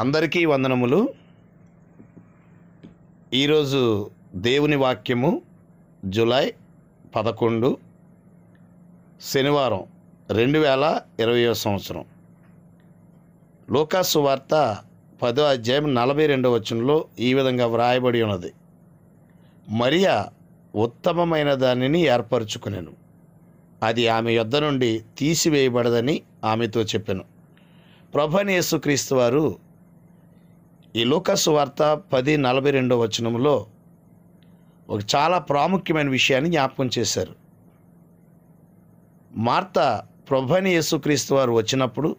అందరికీ వందనములు ఈరోజు దేవుని వాక్యము జూలై పదకొండు శనివారం రెండు వేల ఇరవయో సంవత్సరం లోకాసు వార్త పదో అధ్యాయం నలభై రెండవ వచనంలో ఈ విధంగా వ్రాయబడి ఉన్నది మరియా ఉత్తమమైన దానిని ఏర్పరచుకునేను అది ఆమె యొద్ద నుండి తీసివేయబడదని ఆమెతో చెప్పాను ప్రభని యేసుక్రీస్తు వారు ఈ లోకస్ వార్త పది నలభై రెండో వచనంలో ఒక చాలా ప్రాముఖ్యమైన విషయాన్ని జ్ఞాపకం చేశారు మార్త ప్రభని యేసుక్రీస్తు వారు వచ్చినప్పుడు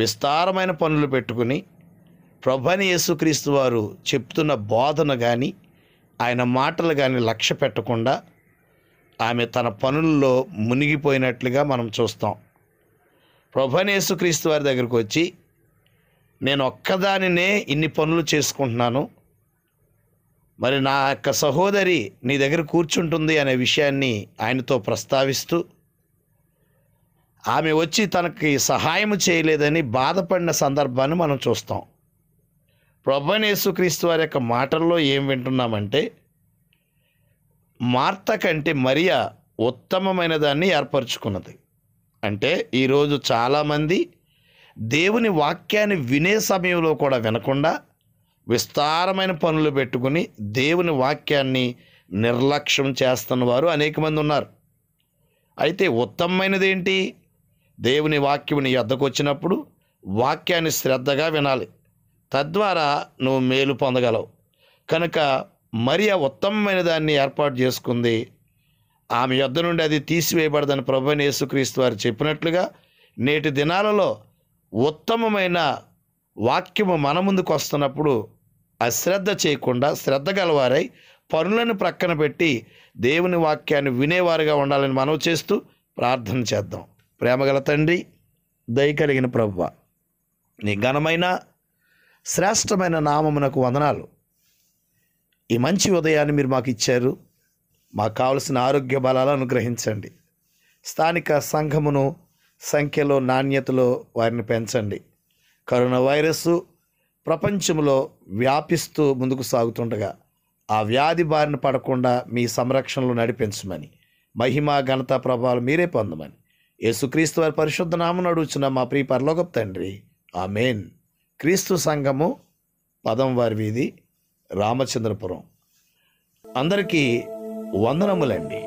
విస్తారమైన పనులు పెట్టుకుని ప్రభని యేసుక్రీస్తు వారు చెప్తున్న బోధన కానీ ఆయన మాటలు కానీ లక్ష్య పెట్టకుండా ఆమె తన పనుల్లో మునిగిపోయినట్లుగా మనం చూస్తాం ప్రభని యేసుక్రీస్తు వారి దగ్గరకు వచ్చి నేను ఒక్కదానినే ఇన్ని పనులు చేసుకుంటున్నాను మరి నా యొక్క సహోదరి నీ దగ్గర కూర్చుంటుంది అనే విషయాన్ని ఆయనతో ప్రస్తావిస్తూ ఆమె వచ్చి తనకి సహాయం చేయలేదని బాధపడిన సందర్భాన్ని మనం చూస్తాం ప్రభన్ యేసుక్రీస్తు వారి యొక్క మాటల్లో ఏం వింటున్నామంటే మార్త కంటే మరియా ఉత్తమమైన దాన్ని ఏర్పరచుకున్నది అంటే ఈరోజు చాలామంది దేవుని వాక్యాన్ని వినే సమయంలో కూడా వినకుండా విస్తారమైన పనులు పెట్టుకుని దేవుని వాక్యాన్ని నిర్లక్ష్యం చేస్తున్న వారు అనేక మంది ఉన్నారు అయితే ఉత్తమమైనది ఏంటి దేవుని వాక్యం నీ వచ్చినప్పుడు వాక్యాన్ని శ్రద్ధగా వినాలి తద్వారా నువ్వు మేలు పొందగలవు కనుక మరి ఆ ఉత్తమమైన దాన్ని ఏర్పాటు చేసుకుంది ఆమె యొద్ద నుండి అది తీసివేయబడదని ప్రభు యేసుక్రీస్తు వారు చెప్పినట్లుగా నేటి దినాలలో ఉత్తమమైన వాక్యము మన ముందుకు వస్తున్నప్పుడు అశ్రద్ధ చేయకుండా శ్రద్ధ గలవారై పనులను ప్రక్కన పెట్టి దేవుని వాక్యాన్ని వినేవారుగా ఉండాలని మనవి చేస్తూ ప్రార్థన చేద్దాం ప్రేమగల తండ్రి దయ కలిగిన ప్రభువ నీ ఘనమైన శ్రేష్టమైన నామమునకు వందనాలు ఈ మంచి ఉదయాన్ని మీరు మాకు ఇచ్చారు మాకు కావలసిన ఆరోగ్య బలాలను అనుగ్రహించండి స్థానిక సంఘమును సంఖ్యలో నాణ్యతలో వారిని పెంచండి కరోనా వైరస్ ప్రపంచంలో వ్యాపిస్తూ ముందుకు సాగుతుండగా ఆ వ్యాధి బారిన పడకుండా మీ సంరక్షణలో నడిపించమని మహిమ ఘనత ప్రభావాలు మీరే పొందమని యేసుక్రీస్తు వారి పరిశుద్ధ నామం నడుచున్న మా ప్రియ పరలోకప్ తండ్రి ఆ మెయిన్ క్రీస్తు సంఘము పదం వారి వీధి రామచంద్రపురం అందరికీ వందనములండి